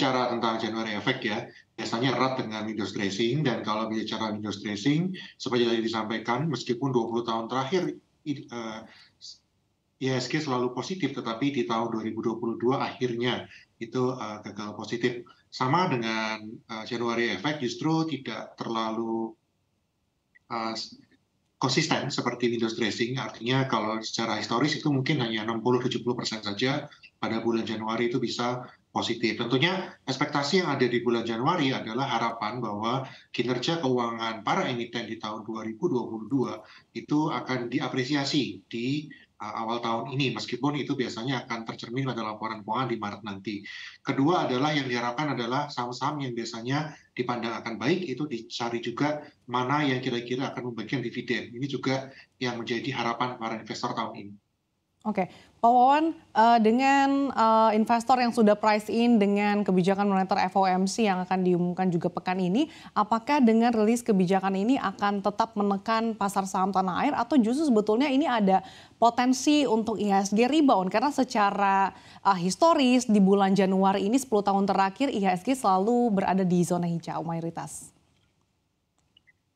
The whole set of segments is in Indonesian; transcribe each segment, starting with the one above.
bicara tentang January Effect ya, biasanya erat dengan windows dressing dan kalau bicara windows dressing seperti tadi disampaikan meskipun 20 tahun terakhir ISG eh, selalu positif tetapi di tahun 2022 akhirnya itu eh, gagal positif. Sama dengan januari eh, January Effect justru tidak terlalu konsisten seperti windows dressing, artinya kalau secara historis itu mungkin hanya 60-70% saja pada bulan Januari itu bisa positif. Tentunya ekspektasi yang ada di bulan Januari adalah harapan bahwa kinerja keuangan para emiten di tahun 2022 itu akan diapresiasi di e, awal tahun ini, meskipun itu biasanya akan tercermin pada laporan keuangan di Maret nanti. Kedua adalah yang diharapkan adalah saham-saham yang biasanya dipandang akan baik itu dicari juga mana yang kira-kira akan membagikan dividen. Ini juga yang menjadi harapan para investor tahun ini. Oke, Pak Wawan, uh, dengan uh, investor yang sudah price in dengan kebijakan moneter FOMC yang akan diumumkan juga pekan ini, apakah dengan rilis kebijakan ini akan tetap menekan pasar saham tanah air atau justru sebetulnya ini ada potensi untuk IHSG rebound? Karena secara uh, historis di bulan Januari ini 10 tahun terakhir IHSG selalu berada di zona hijau mayoritas.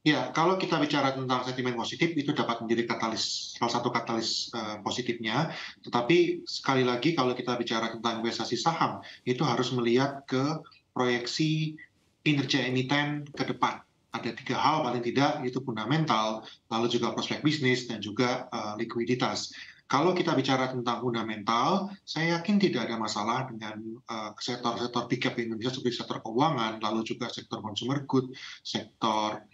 Ya, kalau kita bicara tentang sentimen positif itu dapat menjadi katalis salah satu katalis uh, positifnya. Tetapi sekali lagi kalau kita bicara tentang investasi saham itu harus melihat ke proyeksi kinerja emiten ke depan. Ada tiga hal paling tidak itu fundamental, lalu juga prospek bisnis dan juga uh, likuiditas. Kalau kita bicara tentang fundamental, saya yakin tidak ada masalah dengan eh, sektor-sektor uh, big Indonesia seperti sektor keuangan, lalu juga sektor consumer good, sektor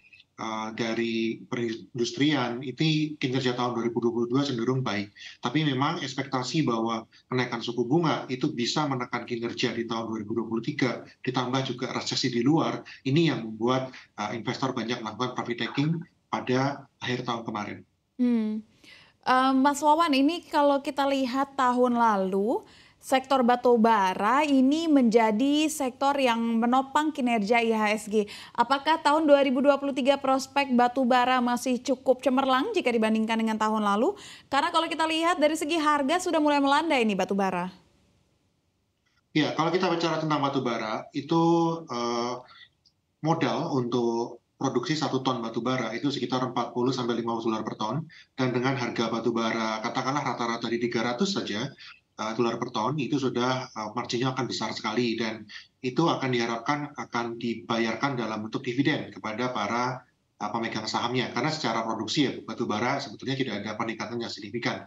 Eh, dari perindustrian itu kinerja tahun 2022 cenderung baik. Tapi memang ekspektasi bahwa kenaikan suku bunga itu bisa menekan kinerja di tahun 2023 ditambah juga resesi di luar ini yang membuat uh, investor banyak melakukan profit taking pada akhir tahun kemarin. Hmm. Um, Mas Wawan ini kalau kita lihat tahun lalu sektor batubara ini menjadi sektor yang menopang kinerja IHSG. Apakah tahun 2023 prospek batubara masih cukup cemerlang jika dibandingkan dengan tahun lalu? Karena kalau kita lihat dari segi harga sudah mulai melanda ini batubara. Ya, kalau kita bicara tentang batubara, itu eh, modal untuk produksi satu ton batubara itu sekitar 40 sampai 50 dolar per ton dan dengan harga batubara katakanlah rata-rata di 300 saja uh, eh, dolar per ton itu sudah uh, marginnya akan besar sekali dan itu akan diharapkan akan dibayarkan dalam bentuk dividen kepada para eh, pemegang sahamnya karena secara produksi ya batu bara sebetulnya tidak ada peningkatan yang signifikan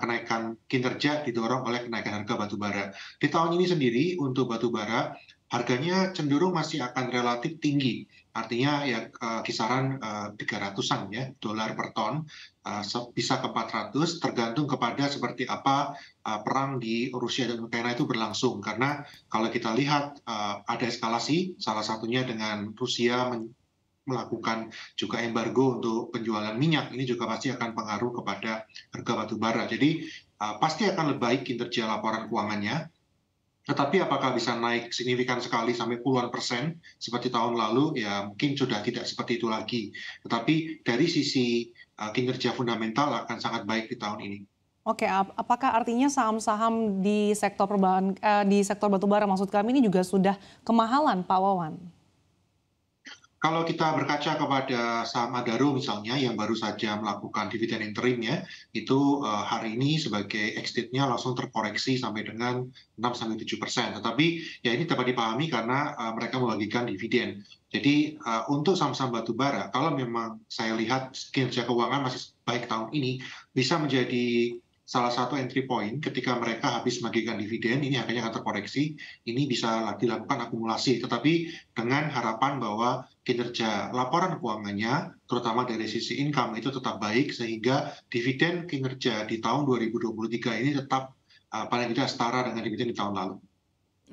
kenaikan kinerja didorong oleh kenaikan harga batu bara di tahun ini sendiri untuk batu bara harganya cenderung masih akan relatif tinggi. Artinya ya eh, kisaran 300-an eh, ya dolar per ton eh, bisa ke 400 tergantung kepada seperti apa perang di Rusia dan Ukraina itu berlangsung karena kalau kita lihat ada eskalasi salah satunya dengan Rusia melakukan juga embargo untuk penjualan minyak ini juga pasti akan pengaruh kepada harga batu bara. Jadi pasti akan lebih baik kinerja laporan keuangannya tetapi apakah bisa naik signifikan sekali sampai puluhan persen seperti tahun lalu? Ya mungkin sudah tidak seperti itu lagi. Tetapi dari sisi eh, kinerja fundamental akan sangat baik di tahun ini. Oke, apakah artinya saham-saham di sektor perban, eh, di sektor batubara maksud kami ini juga sudah kemahalan, Pak Wawan? Kalau kita berkaca kepada saham Adaro misalnya yang baru saja melakukan dividen interim ya, itu eh, hari ini sebagai exit-nya langsung terkoreksi sampai dengan 6-7 persen. Tetapi ya ini dapat dipahami karena eh, mereka membagikan dividen. Jadi eh, untuk saham-saham batubara, kalau memang saya lihat kinerja keuangan masih baik tahun ini, bisa menjadi salah satu entry point ketika mereka habis membagikan dividen ini akhirnya akan terkoreksi ini bisa dilakukan akumulasi tetapi dengan harapan bahwa kinerja laporan keuangannya terutama dari sisi income itu tetap baik sehingga dividen kinerja di tahun 2023 ini tetap uh, paling tidak setara dengan dividen di tahun lalu.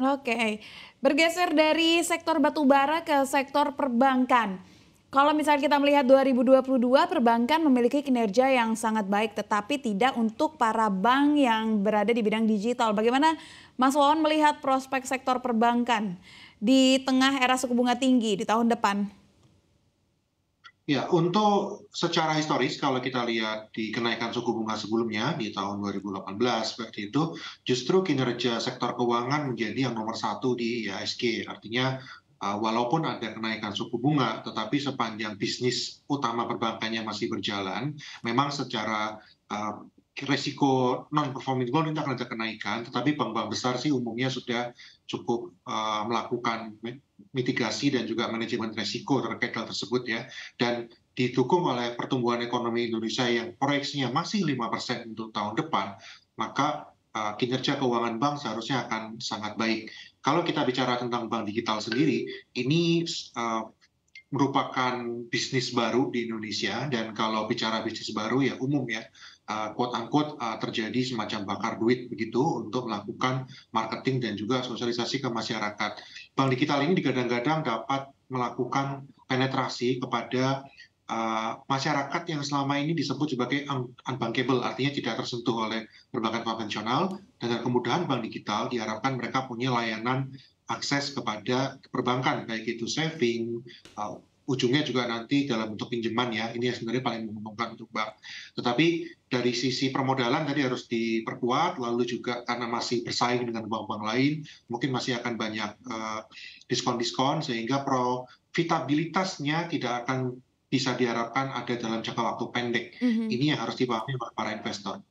Oke, bergeser dari sektor batubara ke sektor perbankan. Kalau misalnya kita melihat 2022 perbankan memiliki kinerja yang sangat baik tetapi tidak untuk para bank yang berada di bidang digital. Bagaimana Mas Wawan melihat prospek sektor perbankan di tengah era suku bunga tinggi di tahun depan? Ya, untuk secara historis kalau kita lihat di kenaikan suku bunga sebelumnya di tahun 2018 seperti itu, justru kinerja sektor keuangan menjadi yang nomor satu di IHSG. Artinya Ah, walaupun ada kenaikan suku bunga, tetapi sepanjang bisnis utama perbankannya masih berjalan, memang secara uh, resiko non-performing loan itu akan ada kenaikan, tetapi bank-bank besar sih umumnya sudah cukup uh, melakukan mitigasi dan juga manajemen resiko terkait hal tersebut ya. Dan didukung oleh pertumbuhan ekonomi Indonesia yang proyeksinya masih 5% untuk tahun depan, maka Eh, kinerja keuangan bank seharusnya akan sangat baik. Kalau kita bicara tentang bank digital sendiri, ini eh, merupakan bisnis baru di Indonesia dan kalau bicara bisnis baru ya umum ya eh, quote unquote terjadi semacam bakar duit begitu untuk melakukan marketing dan juga sosialisasi ke masyarakat. Bank digital ini digadang-gadang dapat melakukan penetrasi kepada Eh, masyarakat yang selama ini disebut sebagai unbankable, artinya tidak tersentuh oleh perbankan konvensional, dengan kemudahan bank digital diharapkan mereka punya layanan akses kepada perbankan, baik itu saving, uh, ujungnya juga nanti dalam bentuk pinjaman ya, ini yang sebenarnya paling menguntungkan untuk bank. Tetapi dari sisi permodalan tadi harus diperkuat, lalu juga karena masih bersaing dengan bank-bank lain, mungkin masih akan banyak eh, diskon-diskon, uh, diskon -diskon, sehingga profitabilitasnya tidak akan bisa diharapkan ada dalam jangka waktu pendek. Mm -hmm. Ini yang harus dipahami oleh para investor.